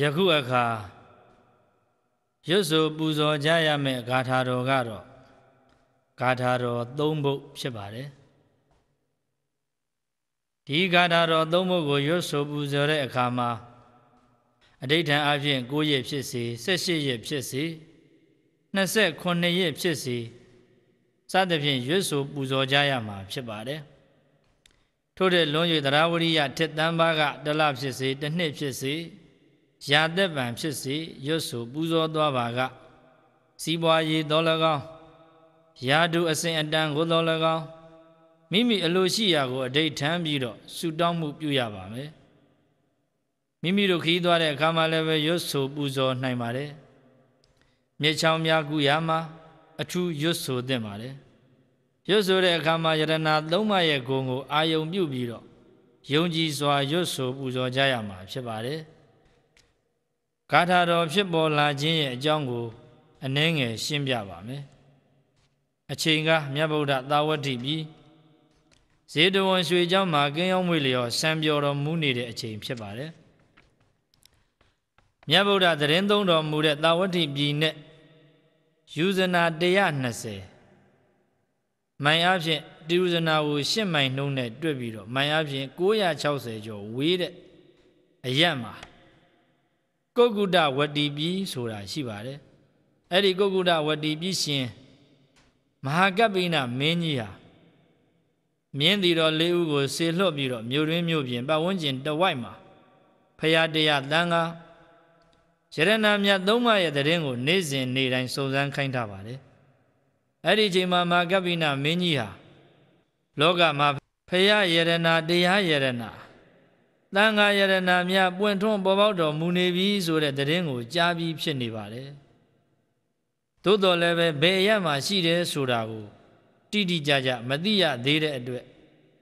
ယခုအခါရွတ်ဆိုပူဇော်ကြရမယ့်ဂါထာတော်ကတော့ဂါထာတော်၃ဘုတ်ဖြစ်ပါတယ်ဒီဂါထာတော်၃ဘုတ်ကိုရွတ်ဆိုပူဇော်တဲ့အခါမှာအဋိဌံအဖြစ်9ရက်ဖြစ်စေ18ရက်ဖြစ်စေ28ရက်ဖြစ်စေစသဖြင့်ရွတ်ဆိုပူဇော်ကြရမှာ ဖြစ်ပါတယ်ထို့တဲ့လွန်၍သရဝရိယထက်တန်ပါးကတစ်လဖြစ်စေတစ်နှစ်ဖြစ်စေရာသက်ပံဖြစ်စေရွတ်ဆိုပူဇော်သွားပါကစီးပွားရေးတော်၎င်းရာဒုအစဉ်အတန်ကိုတော်၎င်းမိမိအလိုရှိရာကိုအဋိဌံပြီးတော့ဆုတောင်းမှုပြုရပါမယ်မိမိတို့ခီးသွားတဲ့အခါမှာလည်းပဲရွတ်ဆိုပူဇော်နိုင်ပါတယ်မြေချောင်းများကူရမှာအထူးရွတ်ဆိုသင့်ပါတယ်ရွတ်ဆိုတဲ့အခါမှာယရနာသုံးပါးရဲ့ဂုဏ်ကိုအာယုံပြုပြီးတော့ယုံကြည်စွာရွတ်ဆိုပူဇော်ကြရမှာဖြစ်ပါတယ်ဂါထာတော်ဖြစ်ပေါ်လာခြင်းရဲ့အကြောင်းကိုအနည်းငယ်ရှင်းပြပါမယ်။အချိန်ကမြတ်ဗုဒ္ဓသာဝတိပြီးဇေတဝန်ရွှေเจ้าမှာကင်းရောက်မွေလျော်စံပြော်တော်မူနေတဲ့အချိန်ဖြစ်ပါတယ်။မြတ်ဗုဒ္ဓသတင်းသုံးတော်မူတဲ့သာဝတိပြည်နဲ့ယူဇနာ120မိုင်အားဖြင့်တိယူဇနာကို8မိုင်နှုန်းနဲ့တွက်ပြီးတော့မိုင်အားဖြင့်960ကျော်ဝေးတဲ့အရက်မှာကုတ်ကုတဝတီပြီးဆိုတာရှိပါတယ်အဲ့ဒီကုတ်ကုတဝတီပြီးရှင်မဟာကပိနမင်းကြီးဟာမြင်းတီတော်လေးဦးကိုဆေလွတ်ပြီးတော့မြို့တွင်းမြို့ပြင်ပတ်ဝန်းကျင်တဝိုက်မှာဖရာတရားတန်ခါရတနာမြတ်သုံးပါးရဲ့တည်င်းကိုနေ့စဉ်နေ့တိုင်းစုံစမ်းခိုင်းထားပါတယ်အဲ့ဒီချိန်မှာမဟာကပိနမင်းကြီးဟာလောကမှာဖရာယရနာတရားယရနာသံဃာယရဏများပွင့်ထွန်းပေါ်ပေါက်တော်မူနေပြီဆိုတဲ့သတင်းကိုကြားပြီးဖြစ်နေပါတယ်။သို့တော်လည်းပဲဘယ်အရမှာရှိတယ်ဆိုတာကိုတိတိကျကျမသိရသေးတဲ့အတွက်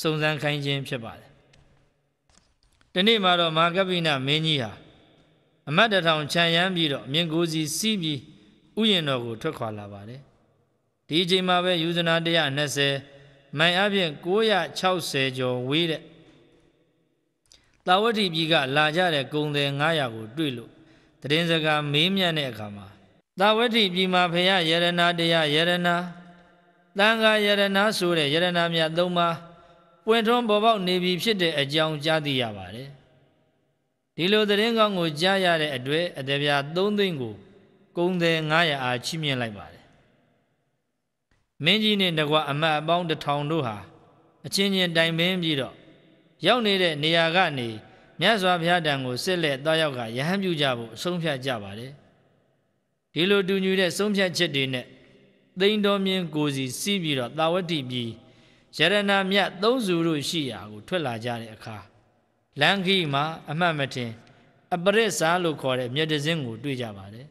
စုံစမ်းခိုင်းခြင်းဖြစ်ပါတယ်။ဒီနေ့မှာတော့မာကပိနမင်းကြီးဟာအမတ်တထောင်ခြံရမ်းပြီးတော့မြင့်ကိုစီ စီးပြီးဥယျာဉ်တော်ကိုထွက်ခွာလာပါတယ်။ဒီအချိန်မှာပဲယူဇနာ120မိုင်အပြင်960ကျော်ဝေးတဲ့တာဝတိပြည်ကလာကြတဲ့ဂုံတယ်900ကိုတွေ့လို့တရင်စကားမေးမြန်းတဲ့အခါမှာတာဝတိပြည်မှာဖရာယရဏတရားယရဏတန်ခါယရဏဆိုတဲ့ယရဏမြတ်သုံးပါးပွင့်ထွန်းပေါ်ပေါက်နေပြီဖြစ်တဲ့အကြောင်းကြားသိရပါတယ်ဒီလိုသတင်းကောင်းကိုကြားရတဲ့အတွေ့အတပြာ3သိန်းကိုကုံတယ်900အားချီးမြှင့်လိုက်ပါတယ်မင်းကြီးနဲ့တကွာအမတ်အပေါင်းတထောင်တို့ဟာအချင်းချင်းတိုင်ပင်ပြီးတော့ရောက်နေတဲ့နေရာကနေမြတ်စွာဘုရားတန်ကိုစစ်လက်သွားရောက်ကရဟန်းပြုကြဖို့အဆုံးဖြတ်ကြပါတယ်ဒီလိုတူညီတဲ့ဆုံးဖြတ်ချက်တွေနဲ့သိန်းတော်မြင်းကိုစီ စီးပြီးတော့တာဝတိပြည်ရတနာမြတ်သုံးစုတို့ရှိရာကို ထွက်လာကြတဲ့အခါလန်ခီမှာအမှတ်မထင်အပရိစ္ဆာလို့ခေါ်တဲ့မြတ်တစင်းကို တွေ့ကြပါတယ်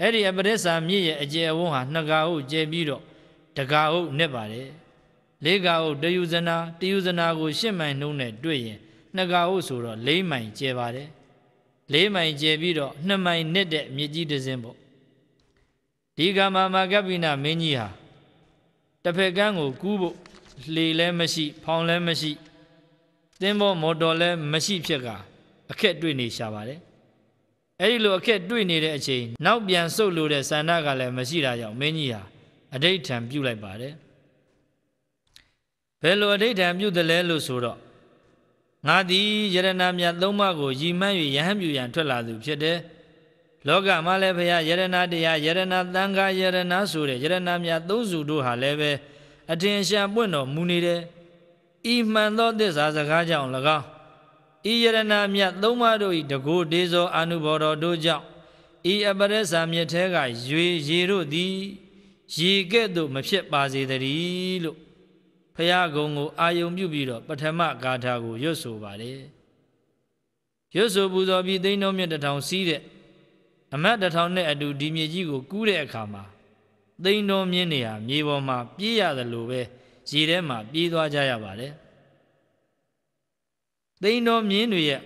အဲ့ဒီအပရိစ္ဆာမြစ်ရဲ့အကျယ်ဝန်းဟာနှကာဟုတ်ကျယ်ပြီးတော့တကာဟုတ်နက်ပါတယ်လေးကာဟုတ်တယူဇနာတယူဇနာကို ရှစ်မိုင်နှုံးနဲ့တွေ့ရင်နှစ်ကာဟုတ်ဆိုတော့လေးမိုင်ကျဲပါတယ်လေးမိုင်ကျဲပြီးတော့နှစ်မိုင်နစ်တဲ့မြစ်ကြီးတစ်စင်းပေါ့ဒီကမာမာကပိနမင်းကြီးဟာတစ်ဖက်ကန်းကိုကူးဖို့လေလည်းမရှိ ဖောင်လည်းမရှိသင်းဘောမော်တော်လည်းမရှိဖြစ်ကအခက်တွေ့နေရှာပါတယ်အဲဒီလိုအခက်တွေ့နေတဲ့အချိန်နောက်ပြန်ဆုတ်လို့တဲ့ဆန္ဒကလည်းမရှိတာကြောင့်မင်းကြီးဟာအဋိဋ္ဌံပြုတ်လိုက်ပါတယ်ယ်လိုအဋိဌံပြုတယ်လဲလို့ဆိုတော့ငါသည်ယရဏမြတ်သုံးပါးကိုရည်မှန်း၍ယဟန်ပြုရန်ထွက်လာသူဖြစ်တယ်။လောကမှာလည်းဘုရားယရဏတရားယရဏသံဃာယရဏဆိုတဲ့ယရဏမြတ်သုံးစုတို့ဟာလည်းပဲအထင်ရှားပွင့်တော်မူနေတယ်။ဤမှန်သောသစ္စာစကားကြောင့်၎င်းဤယရဏမြတ်သုံးပါးတို့၏တကူတေဇောအာနုဘောတော်တို့ကြောင့်ဤအပရိစ္ဆာမြစ်ထဲကရွေရေတို့သည်ရေကဲ့သို့မဖြစ်ပါစေတည်းလို့ဖရာဂုံကိုအာယုံပြုပြီးတော့ပထမဂါထာကိုရွတ်ဆိုပါတယ်ရွတ်ဆိုပူဇော်ပြီးသိန်းတော်မြတ်တထောင်စီးတဲ့အမတ်တထောင်နဲ့အတူဒီမြေကြီးကိုကူးတဲ့အခါမှာသိန်းတော်မြင်းနေရာမြေပေါ်မှာ ပြေးရတယ်လို့ပဲရေထဲမှာပြေးသွားကြရပါတယ်သိန်းတော်မြင်းတွေရဲ့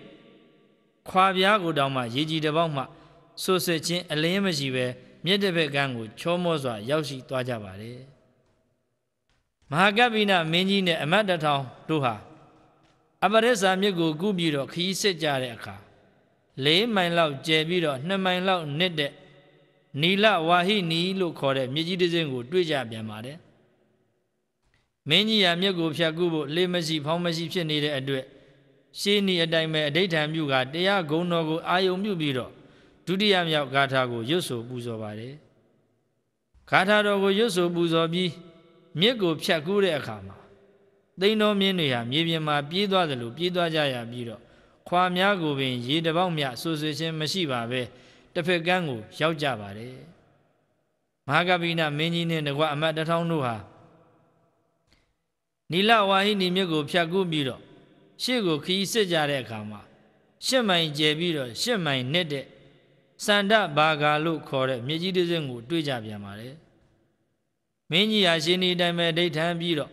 ခွာပြားကိုတောင်မှရေကြီးတစ်ပေါက်မှဆွဆွချင်းအလင်းမရှိပဲမြစ်တစ်ဘက်ကန်းကိုချောမောစွာရောက်ရှိသွားကြပါတယ်မဟာကပိနမင်းကြီးနဲ့အမတ်တထောင်တို့ဟာအပရိစ္ဆာမြစ်ကိုကူးပြီးတော့ခီးစစ်ကြတဲ့အခါ၄မိုင်လောက်ကျယ်ပြီးတော့၂မိုင်လောက်နစ်တဲ့နီလဝါဟိနီလို့ခေါ်တဲ့မြစ်ကြီးတစ်စင်းကို တွေ့ကြပြန်ပါတယ်။မင်းကြီးဟာမြစ်ကိုဖြတ်ကူးဖို့လေးမရှိဖောင်းမရှိဖြစ်နေတဲ့အတွက်ရှင်းဤအတိုင်းပဲအဋိဌံမြုကတရားဂုဏ်တော်ကိုအာယုံပြုပြီးတော့ဒုတိယမြောက်ဂါထာကိုရွတ်ဆိုပူဇော်ပါတယ်။ဂါထာတော်ကိုရွတ်ဆိုပူဇော်ပြီးမြစ်ကိုဖြတ်ကူးတဲ့အခါမှာသိန်းတော်မြင်းတွေဟာမြေပြင်မှာပြေးသွားသလိုပြေးသွားကြရပြီးတော့ခွာများကိုပင်ရေတပေါက်မြဆူဆူချင်းမရှိပါပဲတစ်ဖက်ကန်းကို ရောက်ကြပါတယ်မဟာကပိနမင်းကြီးနဲ့တကွအမတ်တထောင်တို့ဟာနီလဝါဟိနီမြစ်ကိုဖြတ်ကူးပြီးတော့ရှေ့ကိုခီးစစ်ကြတဲ့အခါမှာရှစ်မိုင်ကျယ်ပြီးတော့ရှစ်မိုင်နဲ့တဲ့စန္ဒဘာဂါလို့ခေါ်တဲ့မြစ်ကြီးတစ်စင်းကိုတွေ့ကြပြန်ပါတယ်မင်းကြီးဟာရှင်ဒီတိုင်းပဲဒိဋ္ဌံပြီးတော့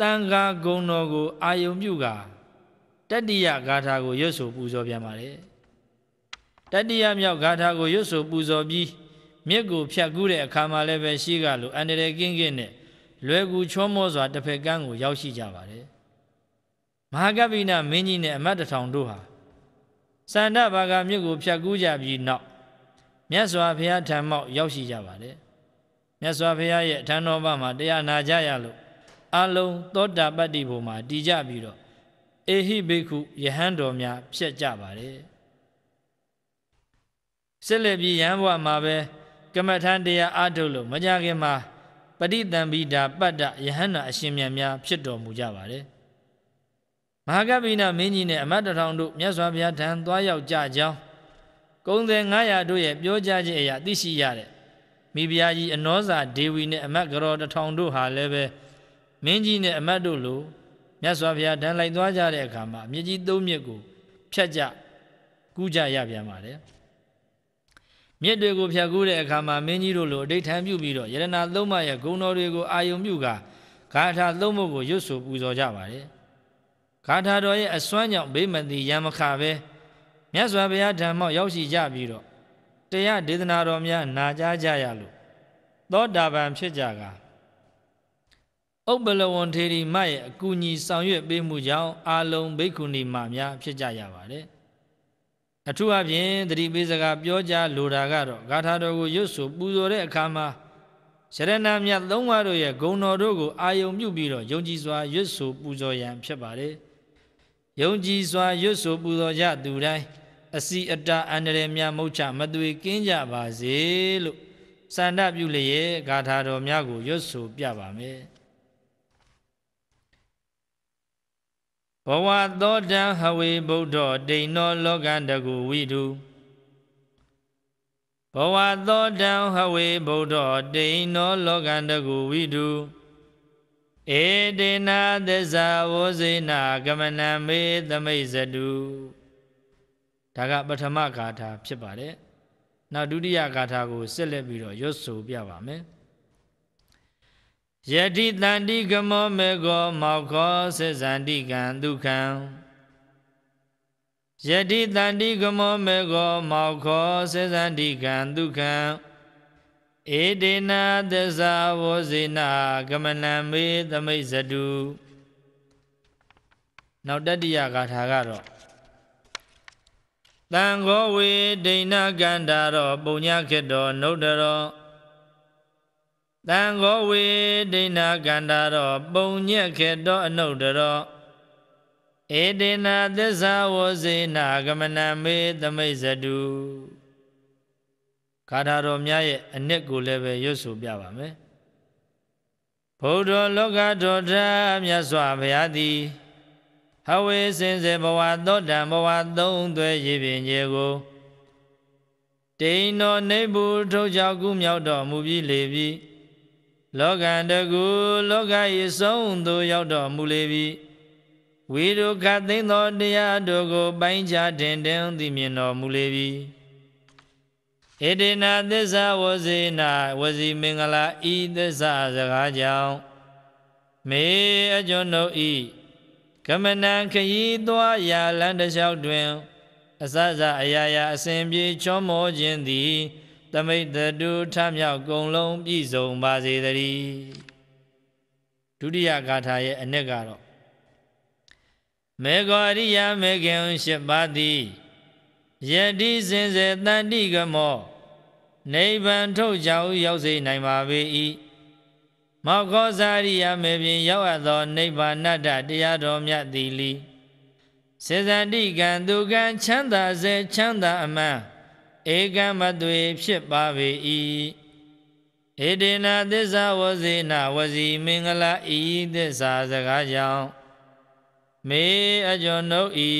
တန်ခါဂုံတော်ကိုအာယုံပြုကာတတ္တိယဂါထာကိုရွတ်ဆိုပူဇော်ပြန်ပါတယ်တတ္တိယမြောက်ဂါထာကိုရွတ်ဆိုပူဇော်ပြီးမြစ်ကိုဖြတ်ကူးတဲ့အခါမှာလည်းပဲရှိကလို့အန္တရာယ်ကင်းကင်းနဲ့လွယ်ကူချောမောစွာတစ်ဖက်ကန်းကိုရောက်ရှိကြပါတယ်မဟာကပိနမင်းကြီးနဲ့အမတ်တထောင်တို့ဟာစန္ဒဘာဂမြစ်ကိုဖြတ်ကူးကြပြီးနောက်မြတ်စွာဘုရားထံမှောက်ရောက်ရှိကြပါတယ်မြတ်စွာဘုရားရဲ့အထံတော်ဘာမှာတရားနာကြရလို့အလုံးသောတာပတ္တိဘုံမှာတည်ကြပြီးတော့အေဟိဘိက္ခုယဟန်တော်များ ဖြတ်ကြပါတယ်ဆက်လက်ပြီးယဟန်ဘဝမှာပဲကမ္မထံတရားအထုတ်လို့မကြခင်မှာပဋိသင်္ဗိဒာပတ္တယဟန္တာအရှင်မြတ်များဖြစ်တော်မူကြပါတယ်မဟာကပိနမင်းကြီးနဲ့အမတ်တထောင်တို့မြတ်စွာဘုရားထံသွားရောက်ကြကြောင်းကုံစင်900တို့ရဲ့ပြောကြားခြင်းအရာသိရှိရတဲ့မိဖုရားကြီးအနောဇာဒေဝီနဲ့အမတ်ကတော်တထောင်တို့ဟာလည်းပဲမင်းကြီးနဲ့အမတ်တို့လိုမြတ်စွာဘုရားတန်းလိုက်သွားကြတဲ့အခါမှာအမြင့်ကြီးသုံးမြစ်ကိုဖြတ်ကြကူးကြရပြန်ပါတယ်မြစ်တွေကိုဖြတ်ကူးတဲ့အခါမှာမင်းကြီးတို့လိုအဋိဌံပြုပြီးတော့ယရနာသုံးမရဲ့ဂုဏ်တော်တွေကိုအာယုံပြုကာဂါထာသုံးဖို့ကိုရွတ်ဆိုပူဇော်ကြပါတယ်ဂါထာတော်ရဲ့အစွမ်းကြောင့်ဘေးမသိရံမခပဲမြတ်စွာဘုရားဓမ္မောက်ရောက်ရှိကြပြီးတော့တရားဒေသနာတော်များနာကြားကြရလို့သောတာပန်ဖြစ်ကြကဥပ္ပလဝန္ထေရီမရဲ့အကူအညီဆောင်ရွက်ပေးမှုကြောင့်အာလုံဘိက္ခုနီမများဖြစ်ကြရပါတယ်အထူးအဖြင့်သတိပေးစကားပြောကြားလိုတာကတော့ဂါထာတော်ကိုရွတ်ဆိုပူဇော်တဲ့အခါမှာရတနာမြတ်သုံးပါးတို့ရဲ့ဂုဏ်တော်တို့ကိုအာယုံပြုပြီးတော့ယုံကြည်စွာရွတ်ဆိုပူဇော်ရန်ဖြစ်ပါတယ်။ယုံကြည်စွာရွတ်ဆိုပူဇော်ကြသူတိုင်းအစီအတာအန္တရာယ်များမုတ်ချမသွေကင်းကြပါစေလို့စန္ဒပြုလျက်ဂါထာတော်များကိုရွတ်ဆိုပြပါမယ်ဘဝသောတံဟဝေဗုဒ္ဓဒိဏောလောကန္တကုဝိတုဘဝသောတံဟဝေဗုဒ္ဓဒိဏောလောကန္တကုဝိတုဧတေနာသစ္စာဝောဇေနာကမနံမေ သမိတ်ဇတုဒါကပထမဂါထာ ဖြစ်ပါတယ်နောက်ဒုတိယဂါထာကိုဆက်လက်ပြီးတော့ရွတ်ဆိုပြပါမယ်ယတိတန္တိကမောမေကောမောခောစေဇန္တိကံဒုက္ခံယတိတန္တိကမောမေကောမောခောစေဇန္တိကံဒုက္ခံဧတေနာသစ္စာဝောဇေနာဂမနံမေသမိတ်ဇတုနောက်တတ္တိယဂါထာကတော့တံဃောဝေဒိဏကန္တာရော ပုံညခေတောနုဒ္ဒရောတံဃောဝေဒိဏကန္တာရောပုံညခေတော အနုဒ္ဒရောဧတေနသစ္စာဝစေနာဂမနမေသမိစတုကာထာတော်များရဲ့အနှစ်ကိုလည်းပဲရွတ်ဆိုပြပါမယ်ဘုဒ္ဓလောကတော်ထာမြတ်စွာဘုရားသည်ဟဝေစင်စေဘဝသောတံဘဝသုံးသွဲရေပင်ရေကို တိန်တော်နေဘူးထုတ်ချောက်ကူးမြောက်တော်မူပြီးလေပြီလောကံတကူလောကဤဆုံးသို့ရောက်တော်မူလေပြီဝိရုခသိမ့်သောတရားတို့ကို ပိုင်းခြားတင်တင်သိမြင်တော်မူလေပြီဧတေနာသစ္စာဝဇေနာဝဇိမင်္ဂလာဤသစ္စာစကားကြောင့်မေအကျွန်ုပ်ဤကမနံခရီးသွားရာလမ်းတစ်လျှောက်တွင်အစစအရာရာအစဉ်ပြေချောမောခြင်းသည်သမိတ်တတုထမြောက်ကုံလုံးပြည့်စုံပါစေတည်းဒုတိယဂါထာရဲ့အ내ကတော့မေဃာရိယမေခင်ရှစ်ပါးသည်ယတိစင်စေတန်တိကမောနိဗ္ဗာန်ထုတ်ကြောင်းရောက်စေနိုင်ပါပေ၏မောခောဇာရိယမေဖြင့်ရောက်အပ်သောနိဗ္ဗာန်တတရားတော်မြတ်သည်လီစေဇန္တိကံဒုက္ခံချမ်းသာစေချမ်းသာအမှန်ဧကံမသွေ ဖြစ်ပါ၏ဧတေနသစ္စာဝဇေနဝစီမင်္ဂလာဤသစ္စာစကားကြောင့်မေအကျွန်ုပ်ဤ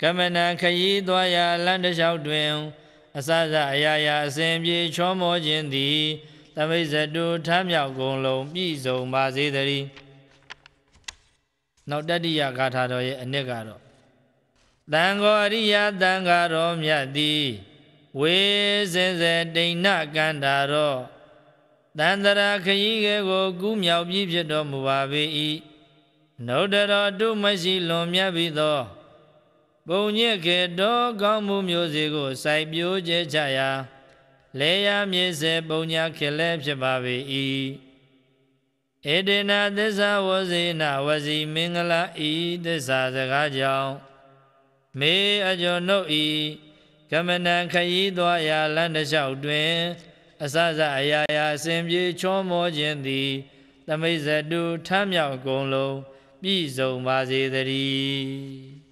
ကမဏခရီးသွားရာလမ်းတစ်လျှောက်တွင် အစစအရာရာအစဉ်ပြေချောမောခြင်းသည်မိတ်ဇတုထမ်းမြောက်ကုန်လုံးပြည့်စုံပါစေတည်းနောက်တတိယဂါထာတော်ရဲ့အနှစ်ကတော့တန်ဃောအရိယတန်ဃာတော်မြတ်သည် ဝေစင်စေတိဏကန္တာရောတန်တရာခရီးကဲကို ကူးမြောက်ပြီးဖြစ်တော်မူပါ၏နှုတ်တော်တုမရှိလွန်မြတ်ပြီးသော ပုံညက်ကေတော်ကောင်းမှုမျိုးစေကိုစိုက်ပျိုးကြချရာလေယာမြေစေပုံညာခေလဲဖြစ်ပါပေ၏ဧတေနသစ္စာဝစေနဝစီမင်္ဂလာဤသစ္စာစကားကြောင့်မေအကျွန်ုပ်ဤကမဏံခရီးသွားရာလမ်းတစ်လျှောက်တွင် အစစအရာရာအစဉ်ပြေချောမောခြင်းသည်သမိဇ္ဇတုထမ်းမြောက်အကုန်လုံးပြည့်စုံပါစေတည်း